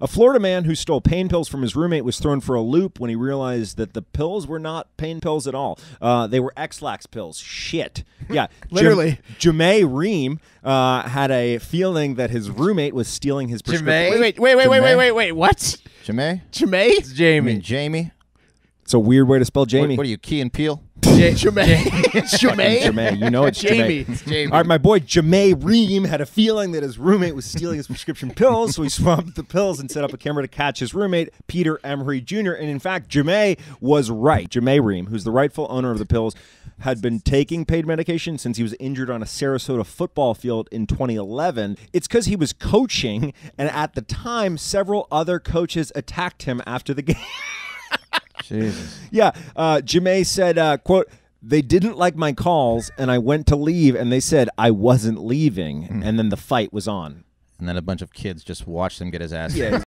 A Florida man who stole pain pills from his roommate was thrown for a loop when he realized that the pills were not pain pills at all. Uh, they were X-Lax pills. Shit. Yeah. Literally. Jamay Ream uh, had a feeling that his roommate was stealing his prescription. Wait, wait, wait, wait, wait, wait, wait, wait. What? Jamay? Jamay? It's Jamie. I mean, Jamie. It's a weird way to spell Jamie. What, what are you, Key and Peel? J- Jermaine. Jermaine. Jermaine. You know it's Jamie. Jermaine. It's Jamie. All right, my boy Jermaine Ream had a feeling that his roommate was stealing his prescription pills, so he swapped the pills and set up a camera to catch his roommate, Peter Emery Jr. And in fact, Jermaine was right. Jermaine Ream, who's the rightful owner of the pills, had been taking paid medication since he was injured on a Sarasota football field in 2011. It's because he was coaching, and at the time, several other coaches attacked him after the game. Jesus. Yeah. Uh, said, uh, quote, they didn't like my calls, and I went to leave, and they said I wasn't leaving, hmm. and then the fight was on. And then a bunch of kids just watched him get his ass. Yeah.